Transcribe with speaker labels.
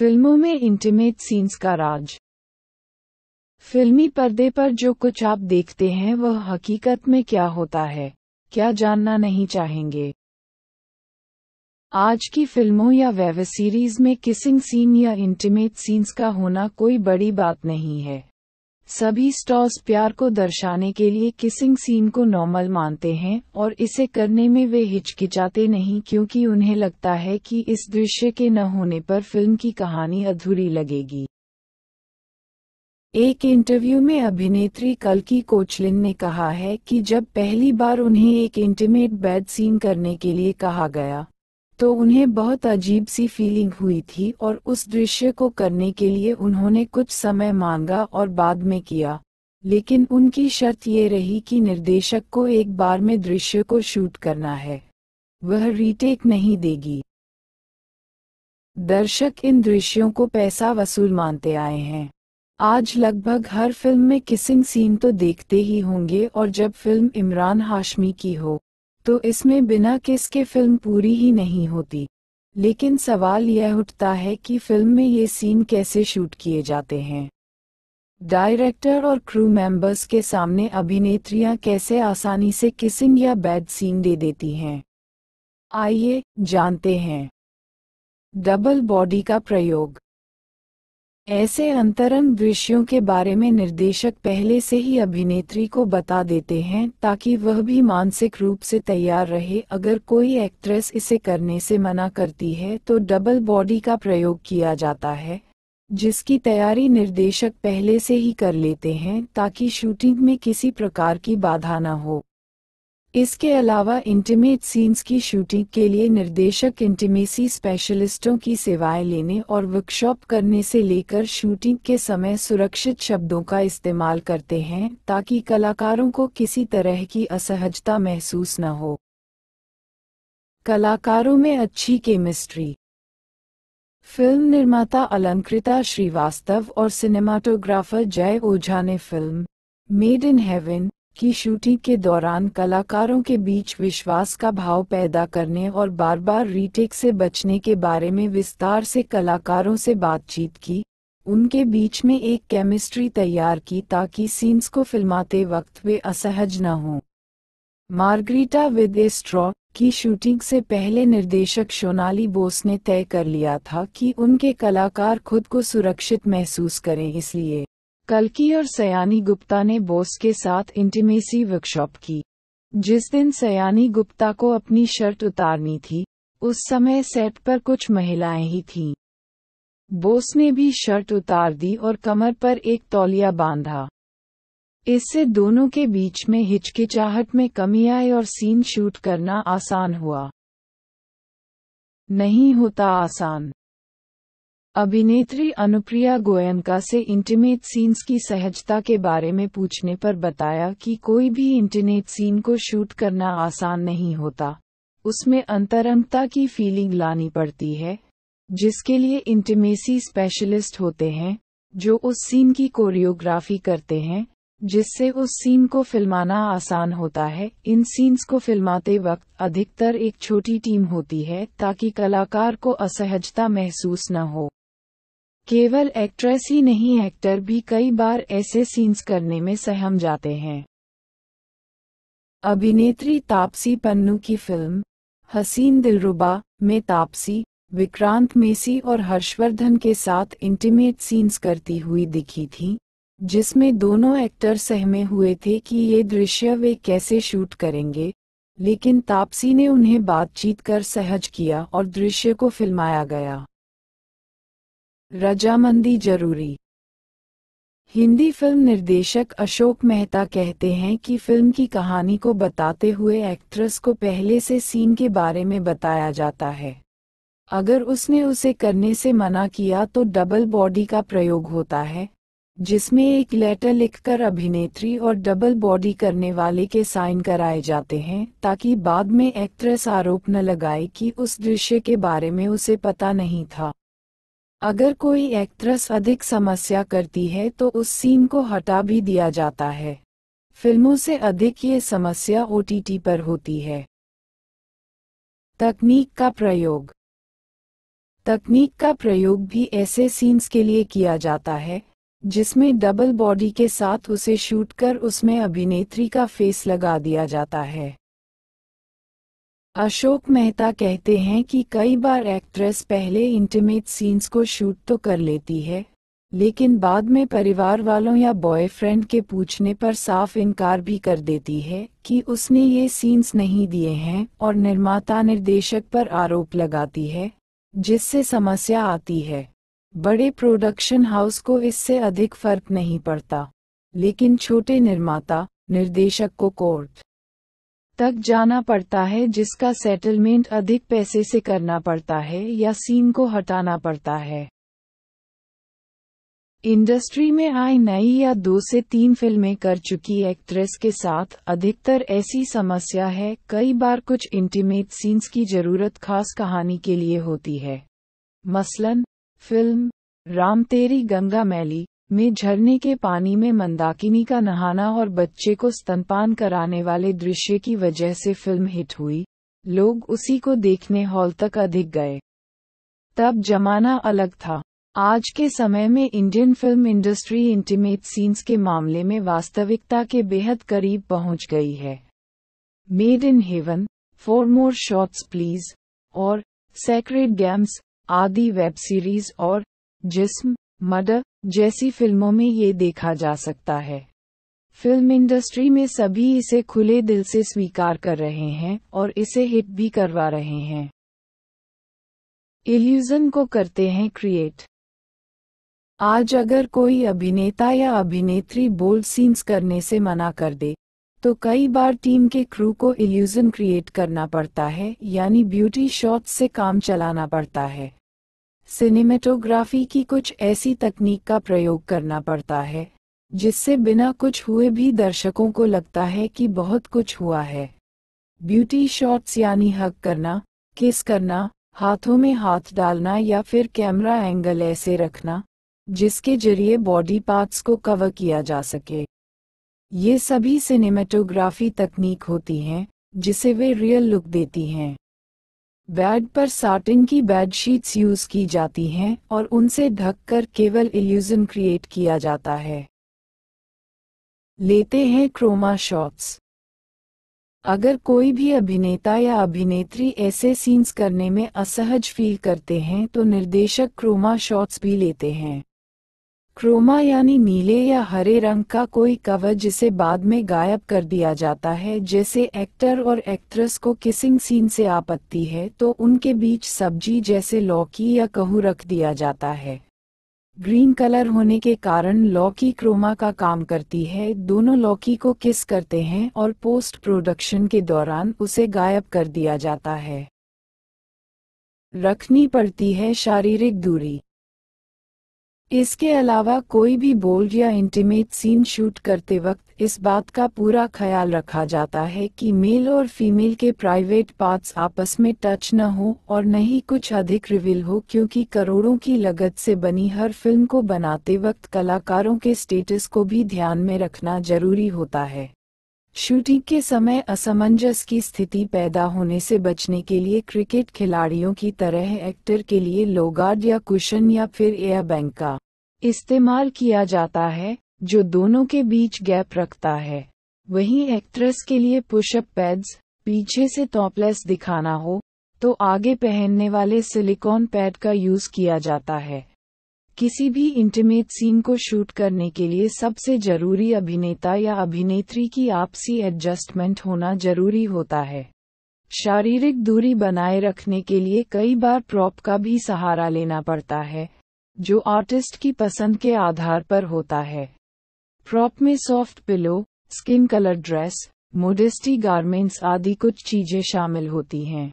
Speaker 1: फिल्मों में intimate scenes का राज फिल्मी पर्दे पर जो कुछ आप देखते हैं वह हकीकत में क्या होता है क्या जानना नहीं चाहेंगे आज की फिल्मों या वेब सीरीज में किसिंग सीन या इंटीमेट सीन्स का होना कोई बड़ी बात नहीं है सभी स्टॉल्स प्यार को दर्शाने के लिए किसिंग सीन को नॉर्मल मानते हैं और इसे करने में वे हिचकिचाते नहीं क्योंकि उन्हें लगता है कि इस दृश्य के न होने पर फिल्म की कहानी अधूरी लगेगी एक इंटरव्यू में अभिनेत्री कल्की कोचलिन ने कहा है कि जब पहली बार उन्हें एक इंटीमेट बेड सीन करने के लिए कहा गया तो उन्हें बहुत अजीब सी फीलिंग हुई थी और उस दृश्य को करने के लिए उन्होंने कुछ समय मांगा और बाद में किया लेकिन उनकी शर्त ये रही कि निर्देशक को एक बार में दृश्य को शूट करना है वह रीटेक नहीं देगी दर्शक इन दृश्यों को पैसा वसूल मानते आए हैं आज लगभग हर फिल्म में किसिंग सीन तो देखते ही होंगे और जब फिल्म इमरान हाशमी की हो तो इसमें बिना किस के फिल्म पूरी ही नहीं होती लेकिन सवाल यह उठता है कि फिल्म में ये सीन कैसे शूट किए जाते हैं डायरेक्टर और क्रू मेंबर्स के सामने अभिनेत्रियां कैसे आसानी से किसिंग या बैड सीन दे देती हैं आइए जानते हैं डबल बॉडी का प्रयोग ऐसे अंतरंग दृश्यों के बारे में निर्देशक पहले से ही अभिनेत्री को बता देते हैं ताकि वह भी मानसिक रूप से तैयार रहे अगर कोई एक्ट्रेस इसे करने से मना करती है तो डबल बॉडी का प्रयोग किया जाता है जिसकी तैयारी निर्देशक पहले से ही कर लेते हैं ताकि शूटिंग में किसी प्रकार की बाधा न हो इसके अलावा इंटीमेट सीन्स की शूटिंग के लिए निर्देशक इंटीमेसी स्पेशलिस्टों की सेवाएं लेने और वर्कशॉप करने से लेकर शूटिंग के समय सुरक्षित शब्दों का इस्तेमाल करते हैं ताकि कलाकारों को किसी तरह की असहजता महसूस न हो कलाकारों में अच्छी केमिस्ट्री फिल्म निर्माता अलंकृता श्रीवास्तव और सिनेमाटोग्राफर जय ओझा ने फिल्म मेड इन हेवन की शूटिंग के दौरान कलाकारों के बीच विश्वास का भाव पैदा करने और बार बार रीटेक से बचने के बारे में विस्तार से कलाकारों से बातचीत की उनके बीच में एक केमिस्ट्री तैयार की ताकि सीन्स को फिल्माते वक्त वे असहज न हों मार्गरीटा विद ए स्ट्रॉ की शूटिंग से पहले निर्देशक सोनाली बोस ने तय कर लिया था कि उनके कलाकार खुद को सुरक्षित महसूस करें इसलिए कलकी और सयानी गुप्ता ने बोस के साथ इंटीमेसी वर्कशॉप की जिस दिन सयानी गुप्ता को अपनी शर्ट उतारनी थी उस समय सेट पर कुछ महिलाएं ही थीं। बोस ने भी शर्ट उतार दी और कमर पर एक तौलिया बांधा इससे दोनों के बीच में हिचकिचाहट में कमी आई और सीन शूट करना आसान हुआ नहीं होता आसान अभिनेत्री अनुप्रिया गोयनका से इंटीमेट सीन्स की सहजता के बारे में पूछने पर बताया कि कोई भी इंटीमेट सीन को शूट करना आसान नहीं होता उसमें अंतरंगता की फीलिंग लानी पड़ती है जिसके लिए इंटीमेसी स्पेशलिस्ट होते हैं जो उस सीन की कोरियोग्राफी करते हैं जिससे उस सीन को फिल्माना आसान होता है इन सीन्स को फिल्माते वक्त अधिकतर एक छोटी टीम होती है ताकि कलाकार को असहजता महसूस न हो केवल एक्ट्रेस ही नहीं एक्टर भी कई बार ऐसे सीन्स करने में सहम जाते हैं अभिनेत्री तापसी पन्नू की फिल्म हसीन दिलरुबा में तापसी विक्रांत मेसी और हर्षवर्धन के साथ इंटीमेट सीन्स करती हुई दिखी थी जिसमें दोनों एक्टर सहमे हुए थे कि ये दृश्य वे कैसे शूट करेंगे लेकिन तापसी ने उन्हें बातचीत कर सहज किया और दृश्य को फिल्माया गया रजामंदी जरूरी हिंदी फिल्म निर्देशक अशोक मेहता कहते हैं कि फिल्म की कहानी को बताते हुए एक्ट्रेस को पहले से सीन के बारे में बताया जाता है अगर उसने उसे करने से मना किया तो डबल बॉडी का प्रयोग होता है जिसमें एक लेटर लिखकर अभिनेत्री और डबल बॉडी करने वाले के साइन कराए जाते हैं ताकि बाद में एक्ट्रेस आरोप न लगाए कि उस दृश्य के बारे में उसे पता नहीं था अगर कोई एक्ट्रेस अधिक समस्या करती है तो उस सीन को हटा भी दिया जाता है फिल्मों से अधिक ये समस्या ओ पर होती है तकनीक का प्रयोग तकनीक का प्रयोग भी ऐसे सीन्स के लिए किया जाता है जिसमें डबल बॉडी के साथ उसे शूट कर उसमें अभिनेत्री का फेस लगा दिया जाता है अशोक मेहता कहते हैं कि कई बार एक्ट्रेस पहले इंटीमेट सीन्स को शूट तो कर लेती है लेकिन बाद में परिवार वालों या बॉयफ्रेंड के पूछने पर साफ इनकार भी कर देती है कि उसने ये सीन्स नहीं दिए हैं और निर्माता निर्देशक पर आरोप लगाती है जिससे समस्या आती है बड़े प्रोडक्शन हाउस को इससे अधिक फर्क नहीं पड़ता लेकिन छोटे निर्माता निर्देशक को कोर्ट तक जाना पड़ता है जिसका सेटलमेंट अधिक पैसे से करना पड़ता है या सीन को हटाना पड़ता है इंडस्ट्री में आई नई या दो से तीन फिल्में कर चुकी एक्ट्रेस के साथ अधिकतर ऐसी समस्या है कई बार कुछ इंटीमेट सीन्स की जरूरत खास कहानी के लिए होती है मसलन फिल्म राम तेरी गंगा मैली में झरने के पानी में मंदाकिनी का नहाना और बच्चे को स्तनपान कराने वाले दृश्य की वजह से फिल्म हिट हुई लोग उसी को देखने हॉल तक अधिक गए तब जमाना अलग था आज के समय में Indian film industry intimate scenes के मामले में वास्तविकता के बेहद करीब पहुंच गई है made in heaven four more shots please और सेक्रेड गेम्स आदि वेब सीरीज और जिस्म मर्डर जैसी फिल्मों में ये देखा जा सकता है फिल्म इंडस्ट्री में सभी इसे खुले दिल से स्वीकार कर रहे हैं और इसे हिट भी करवा रहे हैं इल्यूजन को करते हैं क्रिएट आज अगर कोई अभिनेता या अभिनेत्री बोल्ड सीन्स करने से मना कर दे तो कई बार टीम के क्रू को इल्यूजन क्रिएट करना पड़ता है यानी ब्यूटी शॉट से काम चलाना पड़ता है सिनेमेटोग्राफी की कुछ ऐसी तकनीक का प्रयोग करना पड़ता है जिससे बिना कुछ हुए भी दर्शकों को लगता है कि बहुत कुछ हुआ है ब्यूटी शॉट्स यानी हक करना किस करना हाथों में हाथ डालना या फिर कैमरा एंगल ऐसे रखना जिसके जरिए बॉडी पार्ट्स को कवर किया जा सके ये सभी सिनेमेटोग्राफी तकनीक होती हैं जिसे वे रियल लुक देती हैं बेड पर साटिन की बेडशीट्स यूज की जाती हैं और उनसे ढककर केवल इल्यूजन क्रिएट किया जाता है लेते हैं क्रोमा शॉट्स अगर कोई भी अभिनेता या अभिनेत्री ऐसे सीन्स करने में असहज फील करते हैं तो निर्देशक क्रोमा शॉट्स भी लेते हैं क्रोमा यानी नीले या हरे रंग का कोई कवर जिसे बाद में गायब कर दिया जाता है जैसे एक्टर और एक्ट्रेस को किसिंग सीन से आपत्ति है तो उनके बीच सब्जी जैसे लौकी या कहू रख दिया जाता है ग्रीन कलर होने के कारण लौकी क्रोमा का काम करती है दोनों लौकी को किस करते हैं और पोस्ट प्रोडक्शन के दौरान उसे गायब कर दिया जाता है रखनी पड़ती है शारीरिक दूरी इसके अलावा कोई भी बोल्ड या इंटीमेट सीन शूट करते वक्त इस बात का पूरा ख्याल रखा जाता है कि मेल और फीमेल के प्राइवेट पार्ट्स आपस में टच न हो और न ही कुछ अधिक रिविल हो क्योंकि करोड़ों की लगत से बनी हर फिल्म को बनाते वक्त कलाकारों के स्टेटस को भी ध्यान में रखना जरूरी होता है शूटिंग के समय असमंजस की स्थिति पैदा होने से बचने के लिए क्रिकेट खिलाड़ियों की तरह एक्टर के लिए लोगार्ड या कुशन या फिर एयर बैंक का इस्तेमाल किया जाता है जो दोनों के बीच गैप रखता है वहीं एक्ट्रेस के लिए पुशअप पैड्स पीछे से टॉपलेस दिखाना हो तो आगे पहनने वाले सिलिकॉन पैड का यूज किया जाता है किसी भी इंटीमेट सीन को शूट करने के लिए सबसे जरूरी अभिनेता या अभिनेत्री की आपसी एडजस्टमेंट होना जरूरी होता है शारीरिक दूरी बनाए रखने के लिए कई बार प्रॉप का भी सहारा लेना पड़ता है जो आर्टिस्ट की पसंद के आधार पर होता है प्रॉप में soft pillow skin colour dress modesty garments आदि कुछ चीजें शामिल होती हैं